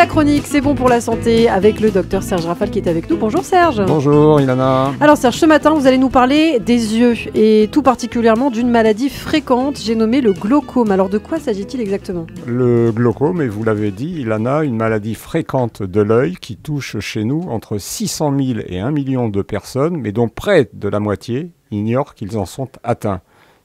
la chronique C'est bon pour la santé avec le docteur Serge Rafal qui est avec nous. Bonjour Serge. Bonjour Ilana. Alors Serge, ce matin, vous allez nous parler des yeux et tout particulièrement d'une maladie fréquente, j'ai nommé le glaucome. Alors de quoi s'agit-il exactement Le glaucome, et vous l'avez dit, Ilana, une maladie fréquente de l'œil qui touche chez nous entre 600 000 et 1 million de personnes, mais dont près de la moitié ignore qu'ils en sont atteints.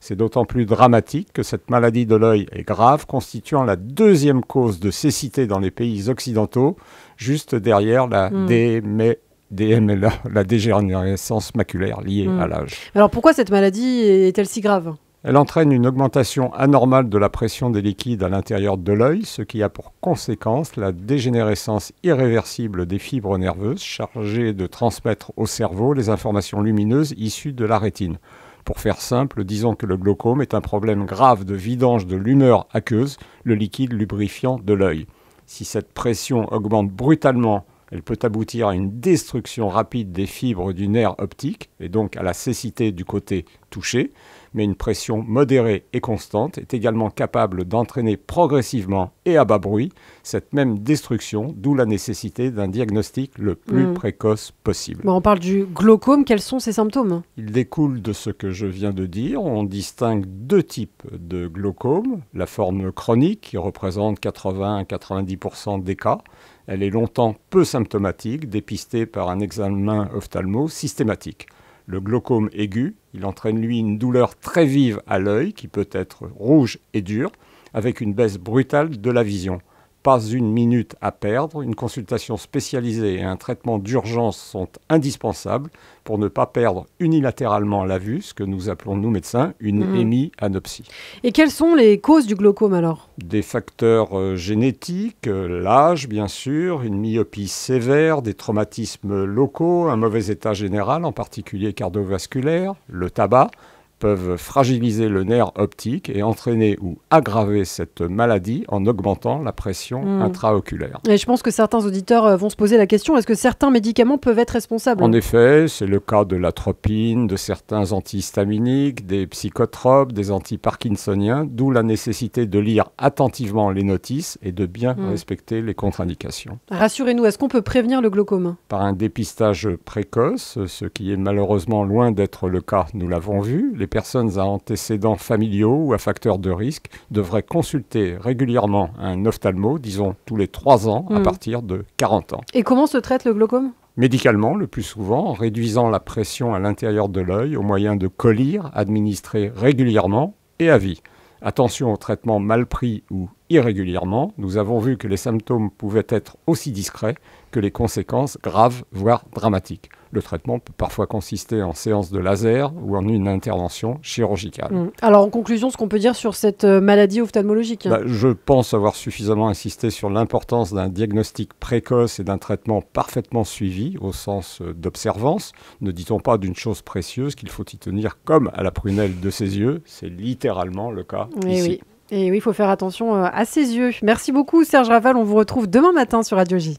C'est d'autant plus dramatique que cette maladie de l'œil est grave, constituant la deuxième cause de cécité dans les pays occidentaux, juste derrière la hmm. DMLA, e, e, la dégénérescence maculaire liée hmm. à l'âge. Alors pourquoi cette maladie est-elle si grave elle entraîne une augmentation anormale de la pression des liquides à l'intérieur de l'œil, ce qui a pour conséquence la dégénérescence irréversible des fibres nerveuses chargées de transmettre au cerveau les informations lumineuses issues de la rétine. Pour faire simple, disons que le glaucome est un problème grave de vidange de l'humeur aqueuse, le liquide lubrifiant de l'œil. Si cette pression augmente brutalement, elle peut aboutir à une destruction rapide des fibres du nerf optique et donc à la cécité du côté touché mais une pression modérée et constante est également capable d'entraîner progressivement et à bas bruit cette même destruction, d'où la nécessité d'un diagnostic le plus mm. précoce possible. on parle du glaucome, quels sont ses symptômes Il découle de ce que je viens de dire. On distingue deux types de glaucome. La forme chronique, qui représente 80-90% des cas, elle est longtemps peu symptomatique, dépistée par un examen ophtalmo systématique le glaucome aigu. Il entraîne, lui, une douleur très vive à l'œil, qui peut être rouge et dure, avec une baisse brutale de la vision pas une minute à perdre. Une consultation spécialisée et un traitement d'urgence sont indispensables pour ne pas perdre unilatéralement la vue, ce que nous appelons, nous médecins, une mm. hémianopsie. Et quelles sont les causes du glaucome alors Des facteurs euh, génétiques, euh, l'âge bien sûr, une myopie sévère, des traumatismes locaux, un mauvais état général, en particulier cardiovasculaire, le tabac peuvent fragiliser le nerf optique et entraîner ou aggraver cette maladie en augmentant la pression hmm. intraoculaire. Et je pense que certains auditeurs euh, vont se poser la question, est-ce que certains médicaments peuvent être responsables En effet, c'est le cas de l'atropine, de certains antihistaminiques, des psychotropes, des antiparkinsoniens, d'où la nécessité de lire attentivement les notices et de bien hmm. respecter les contre-indications. Rassurez-nous, est-ce qu'on peut prévenir le glaucome Par un dépistage précoce, ce qui est malheureusement loin d'être le cas, nous l'avons vu les personnes à antécédents familiaux ou à facteurs de risque devraient consulter régulièrement un ophtalmo, disons tous les 3 ans, à mm. partir de 40 ans. Et comment se traite le glaucome Médicalement, le plus souvent, en réduisant la pression à l'intérieur de l'œil au moyen de collires administrés régulièrement et à vie. Attention au traitement mal pris ou irrégulièrement, nous avons vu que les symptômes pouvaient être aussi discrets que les conséquences graves, voire dramatiques. Le traitement peut parfois consister en séance de laser ou en une intervention chirurgicale. Hum. Alors en conclusion, ce qu'on peut dire sur cette euh, maladie ophtalmologique hein. bah, Je pense avoir suffisamment insisté sur l'importance d'un diagnostic précoce et d'un traitement parfaitement suivi au sens euh, d'observance. Ne dit-on pas d'une chose précieuse qu'il faut y tenir comme à la prunelle de ses yeux C'est littéralement le cas eh ici. Oui. Et eh oui, il faut faire attention euh, à ses yeux. Merci beaucoup Serge Raval, on vous retrouve demain matin sur Radio J.